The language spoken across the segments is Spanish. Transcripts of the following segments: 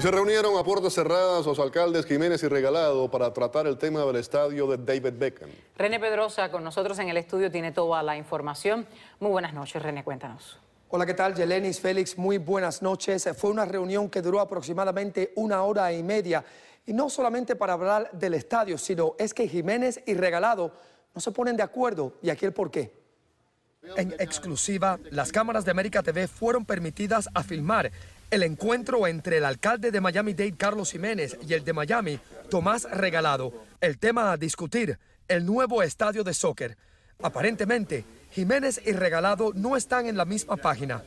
se reunieron a puertas cerradas los alcaldes Jiménez y Regalado para tratar el tema del estadio de David Beckham. René Pedrosa con nosotros en el estudio tiene toda la información. Muy buenas noches, René, cuéntanos. Hola, ¿qué tal? Yelenis, Félix, muy buenas noches. Fue una reunión que duró aproximadamente una hora y media. Y no solamente para hablar del estadio, sino es que Jiménez y Regalado no se ponen de acuerdo. Y aquí el porqué. En exclusiva, las cámaras de América TV fueron permitidas a filmar el encuentro entre el alcalde de Miami-Dade, Carlos Jiménez, y el de Miami, Tomás Regalado. El tema a discutir, el nuevo estadio de soccer. Aparentemente, Jiménez y Regalado no están en la misma página.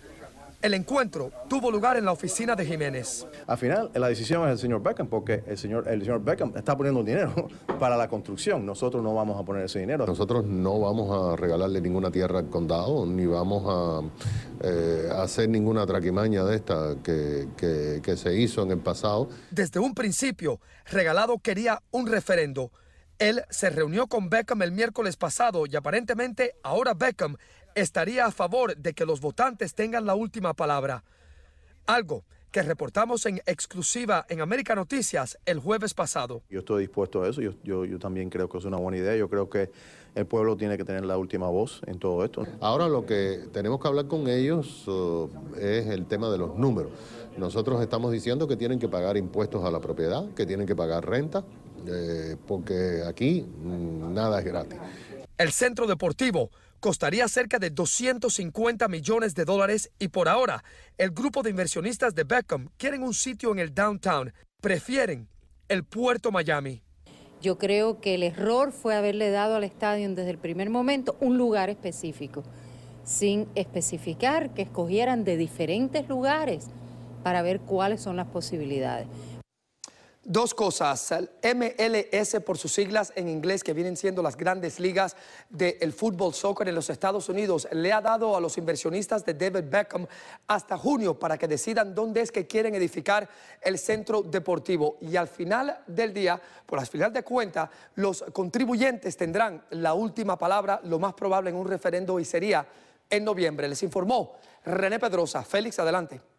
El encuentro tuvo lugar en la oficina de Jiménez. Al final, la decisión es el señor Beckham, porque el señor, el señor Beckham está poniendo dinero para la construcción. Nosotros no vamos a poner ese dinero. Nosotros no vamos a regalarle ninguna tierra al condado, ni vamos a eh, hacer ninguna traquimaña de esta que, que se hizo en el pasado. Desde un principio, Regalado quería un referendo él se reunió con Beckham el miércoles pasado y aparentemente ahora Beckham estaría a favor de que los votantes tengan la última palabra. Algo que reportamos en exclusiva en América Noticias el jueves pasado. Yo estoy dispuesto a eso, yo, también creo que es una buena idea, yo creo que el pueblo tiene que tener la última voz en todo esto. Ahora lo que tenemos que hablar con ellos oh, es el tema de los números. Nosotros estamos diciendo que tienen que pagar impuestos a la propiedad, que tienen que pagar renta, eh, porque aquí mm, nada es gratis. El centro deportivo costaría cerca de 250 millones de dólares y por ahora el grupo de inversionistas de Beckham quieren un sitio en el downtown, prefieren el puerto Miami. Yo creo que el error fue haberle dado al estadio desde el primer momento un lugar específico, sin especificar que escogieran de diferentes lugares para ver cuáles son las posibilidades. Dos cosas, MLS por sus siglas en inglés, que vienen siendo las grandes ligas del fútbol soccer en los Estados Unidos, le ha dado a los inversionistas de David Beckham hasta junio para que decidan dónde es que quieren edificar el centro deportivo. Y al final del día, por las final de cuentas, los contribuyentes tendrán la última palabra, lo más probable en un referendo y sería en noviembre. Les informó René Pedrosa. Félix, adelante.